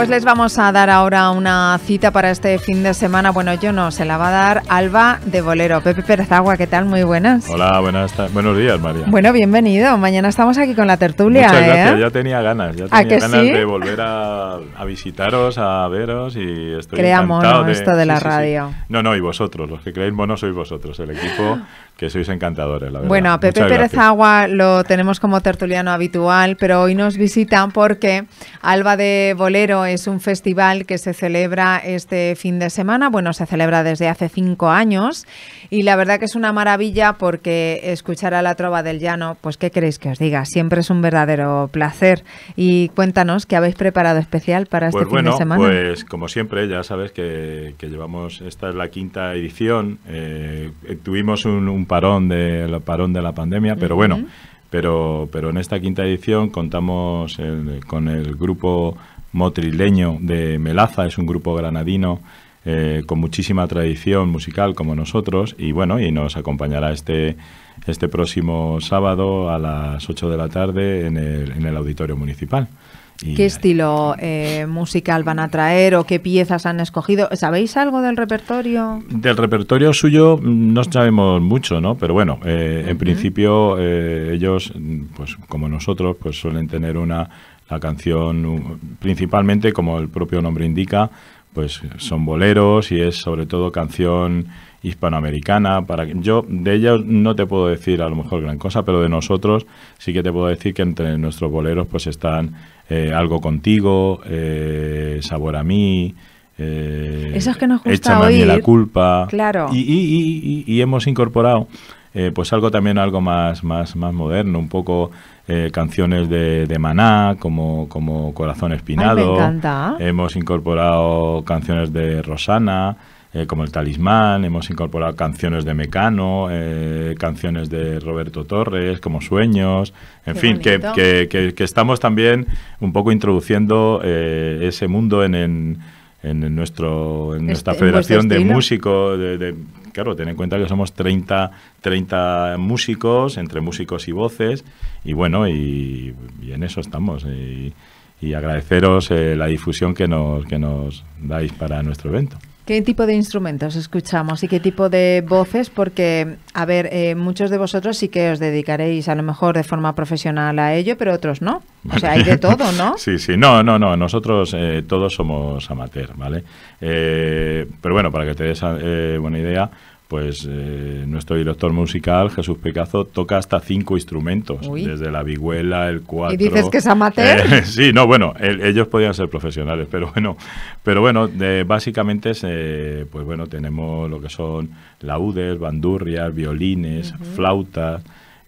pues les vamos a dar ahora una cita para este fin de semana. Bueno, yo no, se la va a dar Alba de Bolero. Pepe Pérez Agua ¿qué tal? Muy buenas. Hola, buenas buenos días, María. Bueno, bienvenido. Mañana estamos aquí con la tertulia. Muchas ¿eh? gracias, ya tenía ganas, ya tenía ganas de volver a, visitaros, a veros y estoy Creamos encantado de... esto de la radio. no, no, y vosotros, los que creéis mono sois vosotros, el equipo, que sois encantadores, Bueno, a Pepe Agua lo tenemos como tertuliano habitual, pero hoy nos visitan porque Alba de Bolero es un festival que se celebra este fin de semana. Bueno, se celebra desde hace cinco años y la verdad que es una maravilla porque escuchar a la trova del llano, pues qué queréis que os diga, siempre es un verdadero placer. Y cuéntanos qué habéis preparado especial para este pues fin de semana. Pues como siempre, ya sabes que, llevamos esta es la quinta edición. Eh, tuvimos un, parón de parón de la pandemia, pero bueno pero, pero en esta quinta edición contamos con el grupo motrileño de Melaza, es un grupo granadino eh, con muchísima tradición musical como nosotros y bueno, y nos acompañará este, este próximo sábado a las 8 de la tarde en el, en el auditorio municipal. ¿Qué estilo eh, musical van a traer o qué piezas han escogido? ¿Sabéis algo del repertorio? Del repertorio suyo mm, no sabemos mucho, ¿no? Pero bueno, eh, en principio ellos, mm, pues como nosotros, pues suelen tener una la canción, uh, principalmente, como el propio nombre indica, pues son boleros y es sobre todo canción hispanoamericana. Para que, yo de ella no te puedo decir a lo mejor gran cosa, pero de nosotros sí que te puedo decir que entre nuestros boleros pues están eh, Algo Contigo, eh, Sabor a mí, eh, que A la culpa. Claro. y, hemos incorporado eh, pues algo también algo más, más, moderno, un poco eh, canciones de, de, Maná, como, como Corazón Espinado. me encanta. Hemos incorporado canciones de Rosana. Eh, como el talismán, hemos incorporado canciones de Mecano, canciones de Roberto Torres, como Sueños, en fin, que, que, estamos también un poco introduciendo ese mundo en en nuestro en este, nuestra federación de músicos de, claro ten en cuenta que somos 30 30 músicos entre músicos y voces y bueno y, en eso estamos y, agradeceros eh, la difusión que nos que nos dais para nuestro evento ¿Qué tipo de instrumentos escuchamos y qué tipo de voces? Porque, a ver, eh, muchos de vosotros sí que os dedicaréis a lo mejor de forma profesional a ello, pero otros no. O sea, hay de todo, ¿no? sí, sí, no, no, no. Nosotros eh, todos somos amateur, ¿vale? Eh, pero bueno, para que te des buena idea, pues eh, nuestro director musical, Jesús Picazo, toca hasta cinco instrumentos, desde la vihuela, el cuatro... ¿Y dices que es amateur? Eh, sí, no, bueno, ellos podían ser profesionales, pero bueno, pero bueno básicamente, pues bueno, tenemos lo que son laudes, bandurrias, violines, flautas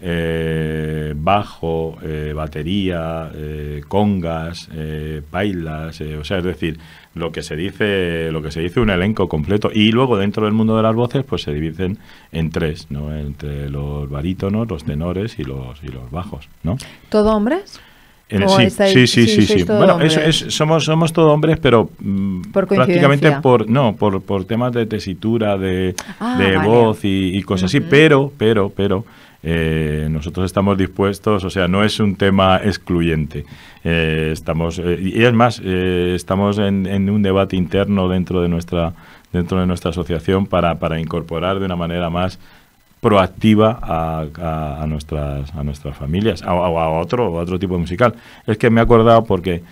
eh, bajo, eh, batería, eh, congas, eh, bailas, o sea, es decir, lo que se dice, lo que se dice un elenco completo. Y luego dentro del mundo de las voces, pues se dividen en tres, ¿no? Entre los barítonos, los tenores y los y los bajos, ¿no? ¿Todo hombres? sí, sí, sí, sí, Bueno, es, somos, somos hombres, pero mm, prácticamente por no, por, temas de tesitura, de, ah, voz y, cosas así. Pero, pero, pero eh, nosotros estamos dispuestos, o sea, no es un tema excluyente. Eh, estamos, eh, y es más, estamos en, un debate interno dentro de nuestra, dentro de nuestra asociación para, incorporar de una manera más proactiva a, nuestras, a nuestras familias, a, a, otro, otro tipo de musical. Es que me he acordado porque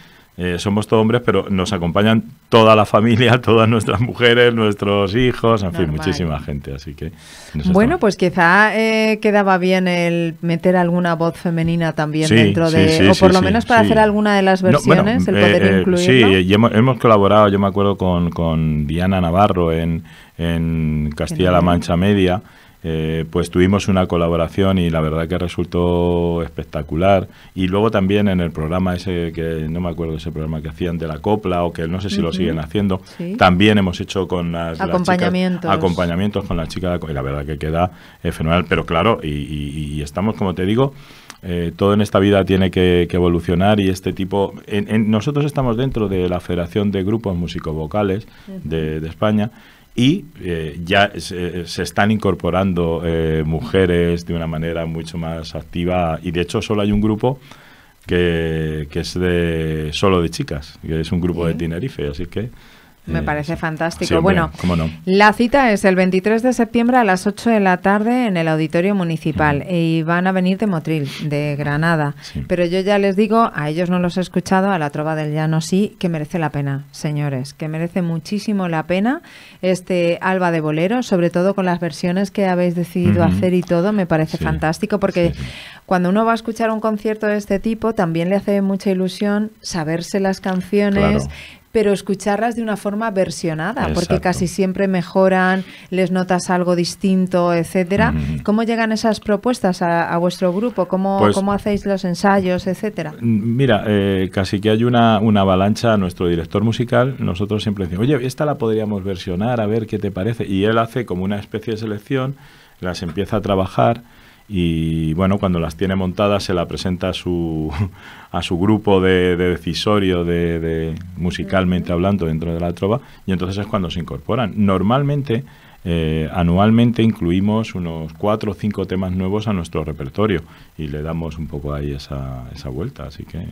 eh, somos todos hombres, pero nos acompañan toda la familia, todas nuestras mujeres, nuestros hijos, en fin, muchísima gente. Así que. Bueno, pues quizá eh, quedaba bien el meter alguna voz femenina también dentro sí, de. Sí, o por lo menos para hacer alguna de las versiones, el eh, poder incluir, Sí, hemos, colaborado, yo me acuerdo, con, Diana Navarro en, en Castilla-La Mancha Media eh, pues tuvimos una colaboración y la verdad que resultó espectacular. Y luego también en el programa ese, que no me acuerdo ese programa que hacían de la copla o que no sé si lo siguen haciendo, también hemos hecho con las, acompañamientos. acompañamientos con las chicas y la verdad que queda eh, fenomenal. Pero claro, y, estamos, como te digo, eh, todo en esta vida tiene que, evolucionar y este tipo... En, nosotros estamos dentro de la Federación de Grupos Musicovocales Vocales... de, de España y eh, ya eh, se, están incorporando eh, mujeres de una manera mucho más activa y de hecho solo hay un grupo que, es de solo de chicas, que es un grupo de Tenerife, así que me eh, parece fantástico. bueno, la cita es el 23 de septiembre a las 8 de la tarde en el Auditorio Municipal y van a venir de Motril, de Granada. Pero yo ya les digo, a ellos no los he escuchado, a la Trova del Llano sí, que merece la pena, señores, que merece muchísimo la pena este Alba de Bolero, sobre todo con las versiones que habéis decidido hacer y todo, me parece fantástico porque cuando uno va a escuchar un concierto de este tipo también le hace mucha ilusión saberse las canciones, pero escucharlas de una forma versionada, porque casi siempre mejoran, les notas algo distinto, etcétera. ¿Cómo llegan esas propuestas a, vuestro grupo? Pues ¿Cómo, hacéis los ensayos, etcétera? Mm, mira, eh, casi que hay una, una avalancha. Nuestro director musical, nosotros siempre decimos, oye, esta la podríamos versionar, a ver qué te parece. Y él hace como una especie de selección, las empieza a trabajar y bueno, cuando las tiene montadas se la presenta a su, a su grupo de, decisorio, de, musicalmente hablando, dentro de la trova, y entonces es cuando se incorporan. Normalmente, eh, anualmente incluimos unos cuatro o cinco temas nuevos a nuestro repertorio y le damos un poco ahí esa, esa vuelta, así que...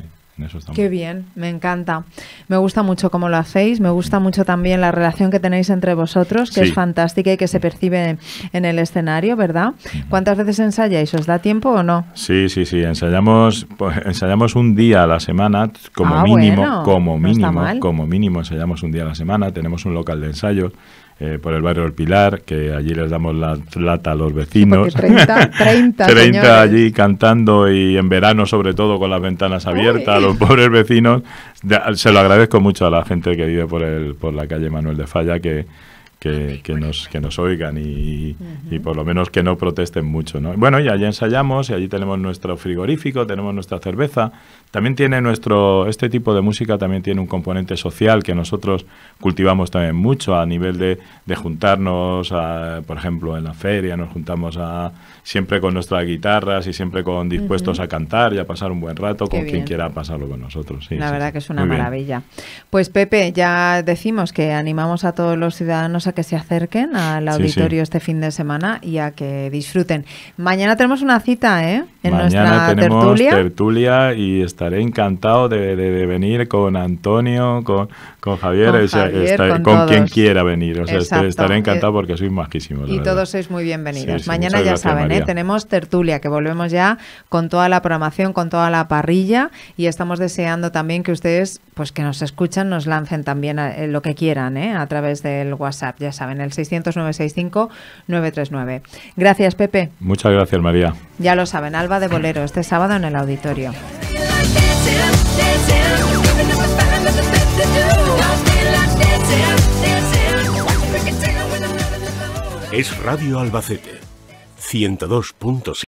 Qué bien, me encanta. Me gusta mucho cómo lo hacéis, me gusta mm. mucho también la relación que tenéis entre vosotros, que es fantástica y que se percibe en, el escenario, ¿verdad? Mm. ¿Cuántas veces ensayáis? ¿Os da tiempo o no? Sí, sí, sí, ensayamos, pues, ensayamos un día a la semana, como ah, mínimo, como mínimo, como mínimo ensayamos un día a la semana, tenemos un local de ensayo eh, por el barrio del Pilar, que allí les damos la lata a los vecinos. 30, allí cantando y en verano sobre todo con las ventanas abiertas, a los pobres vecinos. Se lo agradezco mucho a la gente que vive por, el, por la calle Manuel de Falla, que Ah, que, nos, que nos oigan y, y, por lo menos que no protesten mucho. ¿no? Bueno, y allí ensayamos y allí tenemos nuestro frigorífico, tenemos nuestra cerveza. También tiene nuestro, este tipo de música también tiene un componente social que nosotros cultivamos también mucho a nivel de, de juntarnos, por ejemplo, en la feria, nos juntamos a, siempre con nuestras guitarras y siempre con dispuestos a cantar y a pasar un buen rato con quien quiera pasarlo con nosotros. Sí, la verdad que es una maravilla. Pues Pepe, ya decimos que animamos a todos los ciudadanos a que se acerquen al auditorio este fin de semana y a que disfruten. Mañana tenemos una cita, ¿eh? En Mañana tenemos tertulia. y estaré encantado de, venir con Antonio, con, Javier, con, quien quiera venir. estaré, eh, encantado porque sois majísimos. Y todos sois muy bienvenidos. Mañana ya saben, ¿eh? tenemos tertulia, que volvemos ya con toda la programación, con toda la parrilla y estamos deseando también que ustedes, pues que nos escuchan, nos lancen también eh, lo que quieran a través del WhatsApp ya saben, el 600 939 Gracias, Pepe. Muchas gracias, María. Ya lo saben, Alba de Bolero, este sábado en el auditorio. Es Radio Albacete, 102.7.